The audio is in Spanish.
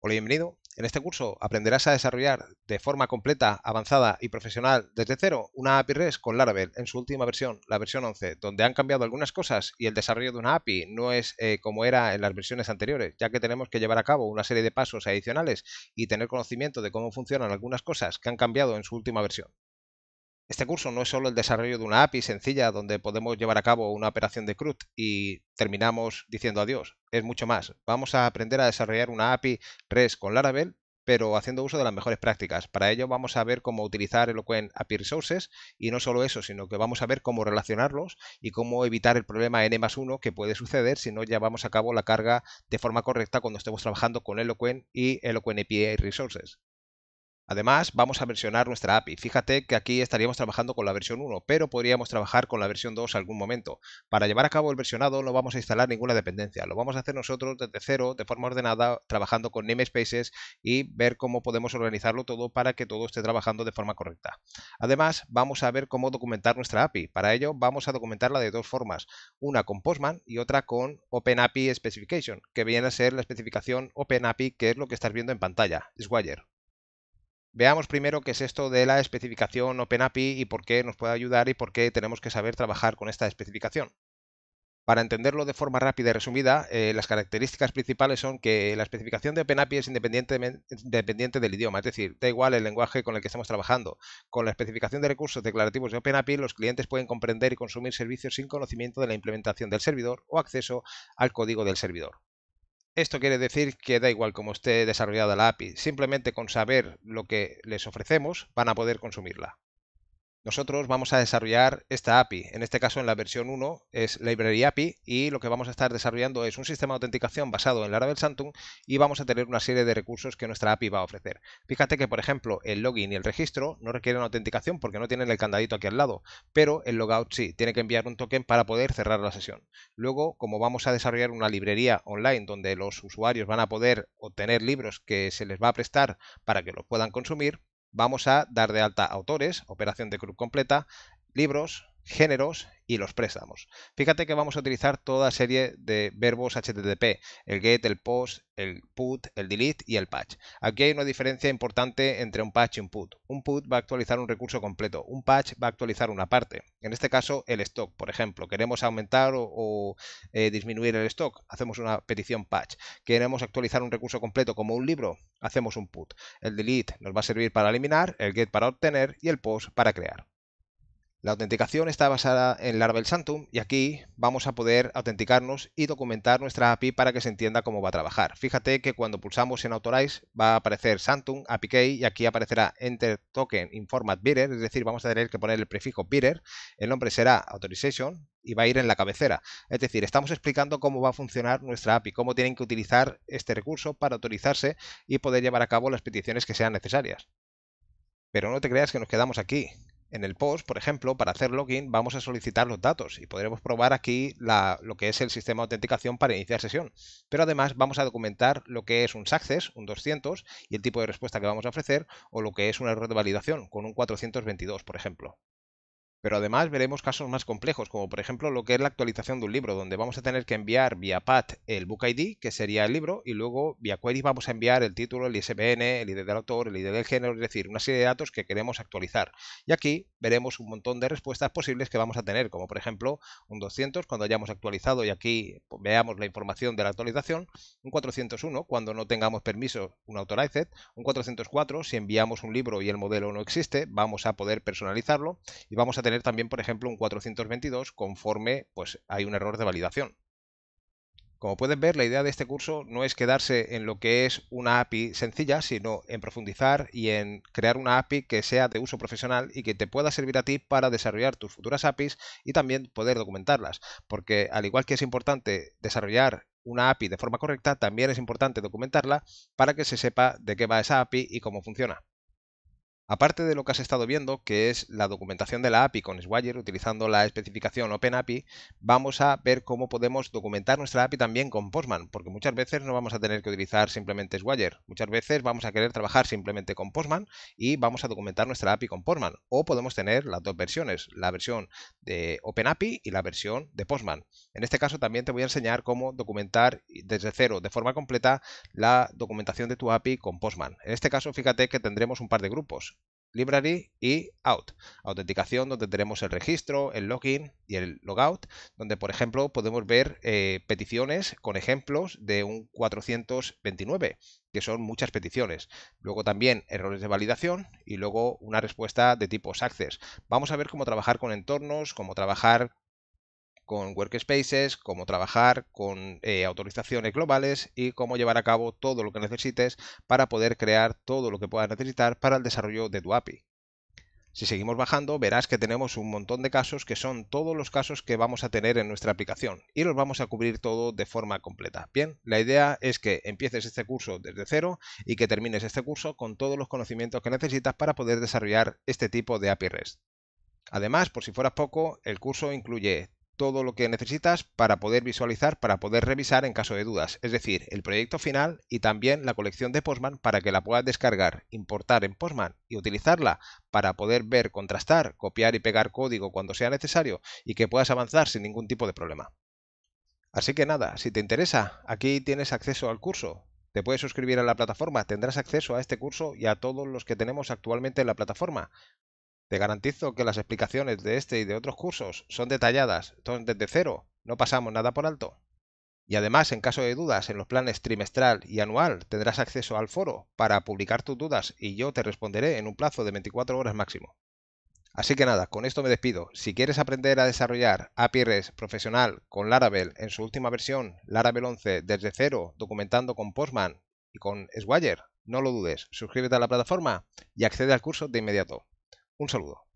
Hola, bienvenido. En este curso aprenderás a desarrollar de forma completa, avanzada y profesional desde cero una API REST con Laravel en su última versión, la versión 11, donde han cambiado algunas cosas y el desarrollo de una API no es eh, como era en las versiones anteriores, ya que tenemos que llevar a cabo una serie de pasos adicionales y tener conocimiento de cómo funcionan algunas cosas que han cambiado en su última versión. Este curso no es solo el desarrollo de una API sencilla donde podemos llevar a cabo una operación de CRUD y terminamos diciendo adiós, es mucho más. Vamos a aprender a desarrollar una API REST con Laravel, pero haciendo uso de las mejores prácticas. Para ello vamos a ver cómo utilizar Eloquent API Resources y no solo eso, sino que vamos a ver cómo relacionarlos y cómo evitar el problema N más 1 que puede suceder si no llevamos a cabo la carga de forma correcta cuando estemos trabajando con Eloquent y Eloquent API Resources. Además, vamos a versionar nuestra API. Fíjate que aquí estaríamos trabajando con la versión 1, pero podríamos trabajar con la versión 2 algún momento. Para llevar a cabo el versionado no vamos a instalar ninguna dependencia, lo vamos a hacer nosotros desde cero, de forma ordenada, trabajando con namespaces y ver cómo podemos organizarlo todo para que todo esté trabajando de forma correcta. Además, vamos a ver cómo documentar nuestra API. Para ello, vamos a documentarla de dos formas, una con Postman y otra con OpenAPI Specification, que viene a ser la especificación OpenAPI, que es lo que estás viendo en pantalla, Swagger. Veamos primero qué es esto de la especificación OpenAPI y por qué nos puede ayudar y por qué tenemos que saber trabajar con esta especificación. Para entenderlo de forma rápida y resumida, eh, las características principales son que la especificación de OpenAPI es independiente, del idioma, es decir, da igual el lenguaje con el que estamos trabajando. Con la especificación de recursos declarativos de OpenAPI, los clientes pueden comprender y consumir servicios sin conocimiento de la implementación del servidor o acceso al código del servidor. Esto quiere decir que da igual cómo esté desarrollada la API, simplemente con saber lo que les ofrecemos van a poder consumirla nosotros vamos a desarrollar esta API. En este caso, en la versión 1 es Library API y lo que vamos a estar desarrollando es un sistema de autenticación basado en Laravel Santum y vamos a tener una serie de recursos que nuestra API va a ofrecer. Fíjate que, por ejemplo, el login y el registro no requieren autenticación porque no tienen el candadito aquí al lado, pero el logout sí, tiene que enviar un token para poder cerrar la sesión. Luego, como vamos a desarrollar una librería online donde los usuarios van a poder obtener libros que se les va a prestar para que los puedan consumir, vamos a dar de alta autores, operación de Club completa, libros, géneros y los préstamos. Fíjate que vamos a utilizar toda serie de verbos HTTP, el get, el post, el put, el delete y el patch. Aquí hay una diferencia importante entre un patch y un put. Un put va a actualizar un recurso completo, un patch va a actualizar una parte. En este caso, el stock, por ejemplo. Queremos aumentar o, eh, disminuir el stock, hacemos una petición patch. Queremos actualizar un recurso completo como un libro, hacemos un put. El delete nos va a servir para eliminar, el get para obtener y el post para crear. La autenticación está basada en Laravel Santum y aquí vamos a poder autenticarnos y documentar nuestra API para que se entienda cómo va a trabajar. Fíjate que cuando pulsamos en Authorize va a aparecer Santum, API Key y aquí aparecerá Enter Token in Format es decir, vamos a tener que poner el prefijo Bearer, el nombre será Authorization y va a ir en la cabecera. Es decir, estamos explicando cómo va a funcionar nuestra API, cómo tienen que utilizar este recurso para autorizarse y poder llevar a cabo las peticiones que sean necesarias. Pero no te creas que nos quedamos aquí en el post, por ejemplo, para hacer login vamos a solicitar los datos y podremos probar aquí lo que es el sistema de autenticación para iniciar sesión. Pero además vamos a documentar lo que es un success, un 200 y el tipo de respuesta que vamos a ofrecer o lo que es un error de validación con un 422, por ejemplo. Pero además veremos casos más complejos, como por ejemplo lo que es la actualización de un libro, donde vamos a tener que enviar vía PAT el Book ID, que sería el libro, y luego vía Query vamos a enviar el título, el ISBN, el ID del autor, el ID del género, es decir, una serie de datos que queremos actualizar. Y aquí veremos un montón de respuestas posibles que vamos a tener, como por ejemplo un 200 cuando hayamos actualizado y aquí veamos la información de la actualización, un 401 cuando no tengamos permiso un authorized, un 404 si enviamos un libro y el modelo no existe, vamos a poder personalizarlo y vamos a tener tener también, por ejemplo, un 422 conforme pues, hay un error de validación. Como pueden ver, la idea de este curso no es quedarse en lo que es una API sencilla, sino en profundizar y en crear una API que sea de uso profesional y que te pueda servir a ti para desarrollar tus futuras APIs y también poder documentarlas. Porque al igual que es importante desarrollar una API de forma correcta, también es importante documentarla para que se sepa de qué va esa API y cómo funciona. Aparte de lo que has estado viendo, que es la documentación de la API con Swagger utilizando la especificación OpenAPI, vamos a ver cómo podemos documentar nuestra API también con Postman, porque muchas veces no vamos a tener que utilizar simplemente Swagger, muchas veces vamos a querer trabajar simplemente con Postman y vamos a documentar nuestra API con Postman, o podemos tener las dos versiones, la versión de OpenAPI y la versión de Postman. En este caso también te voy a enseñar cómo documentar desde cero, de forma completa, la documentación de tu API con Postman. En este caso, fíjate que tendremos un par de grupos Library y Out. Autenticación donde tenemos el registro, el login y el logout, donde por ejemplo podemos ver eh, peticiones con ejemplos de un 429, que son muchas peticiones. Luego también errores de validación y luego una respuesta de tipo Success. Vamos a ver cómo trabajar con entornos, cómo trabajar con workspaces, cómo trabajar con eh, autorizaciones globales y cómo llevar a cabo todo lo que necesites para poder crear todo lo que puedas necesitar para el desarrollo de tu API. Si seguimos bajando, verás que tenemos un montón de casos que son todos los casos que vamos a tener en nuestra aplicación y los vamos a cubrir todo de forma completa. Bien, la idea es que empieces este curso desde cero y que termines este curso con todos los conocimientos que necesitas para poder desarrollar este tipo de API REST. Además, por si fueras poco, el curso incluye todo lo que necesitas para poder visualizar, para poder revisar en caso de dudas, es decir, el proyecto final y también la colección de Postman para que la puedas descargar, importar en Postman y utilizarla para poder ver, contrastar, copiar y pegar código cuando sea necesario y que puedas avanzar sin ningún tipo de problema. Así que nada, si te interesa, aquí tienes acceso al curso. Te puedes suscribir a la plataforma, tendrás acceso a este curso y a todos los que tenemos actualmente en la plataforma. Te garantizo que las explicaciones de este y de otros cursos son detalladas, son desde cero, no pasamos nada por alto. Y además, en caso de dudas en los planes trimestral y anual, tendrás acceso al foro para publicar tus dudas y yo te responderé en un plazo de 24 horas máximo. Así que nada, con esto me despido. Si quieres aprender a desarrollar API REST profesional con Laravel en su última versión, Laravel 11 desde cero, documentando con Postman y con Swagger, no lo dudes, suscríbete a la plataforma y accede al curso de inmediato. Un saludo.